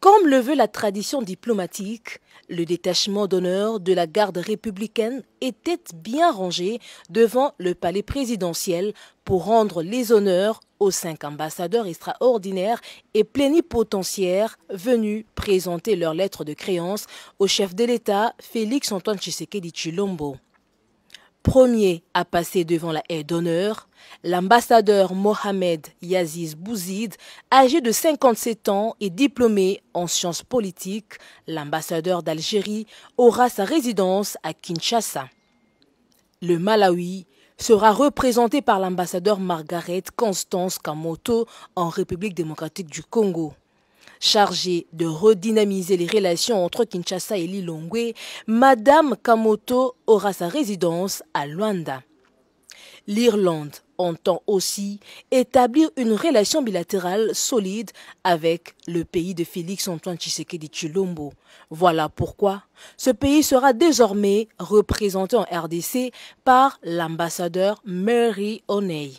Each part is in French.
Comme le veut la tradition diplomatique, le détachement d'honneur de la garde républicaine était bien rangé devant le palais présidentiel pour rendre les honneurs aux cinq ambassadeurs extraordinaires et plénipotentiaires venus présenter leurs lettres de créance au chef de l'État Félix Antoine Tshisekedi Chilombo. Premier à passer devant la haie d'honneur, l'ambassadeur Mohamed Yaziz Bouzid, âgé de 57 ans et diplômé en sciences politiques, l'ambassadeur d'Algérie aura sa résidence à Kinshasa. Le Malawi sera représenté par l'ambassadeur Margaret Constance Kamoto en République démocratique du Congo chargée de redynamiser les relations entre Kinshasa et Lilongwe, Madame Kamoto aura sa résidence à Luanda. L'Irlande entend aussi établir une relation bilatérale solide avec le pays de Félix-Antoine Tshisekedi Chilombo. Voilà pourquoi ce pays sera désormais représenté en RDC par l'ambassadeur Mary O'Neill.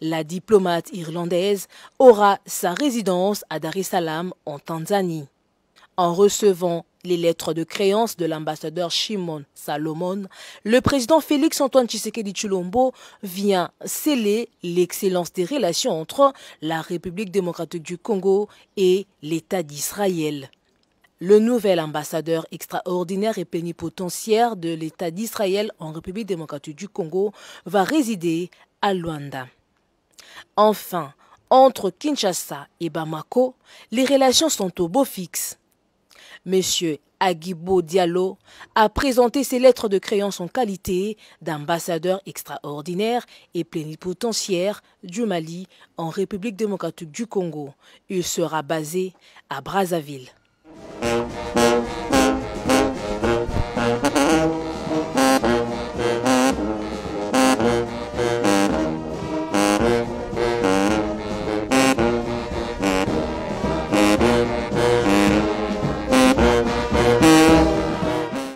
La diplomate irlandaise aura sa résidence à Dar es Salaam en Tanzanie. En recevant les lettres de créance de l'ambassadeur Shimon Salomon, le président Félix Antoine Tshisekedi Chulombo vient sceller l'excellence des relations entre la République démocratique du Congo et l'État d'Israël. Le nouvel ambassadeur extraordinaire et plénipotentiaire de l'État d'Israël en République démocratique du Congo va résider à Luanda. Enfin, entre Kinshasa et Bamako, les relations sont au beau fixe. Monsieur Agibo Diallo a présenté ses lettres de créance en qualité d'ambassadeur extraordinaire et plénipotentiaire du Mali en République démocratique du Congo. Il sera basé à Brazzaville.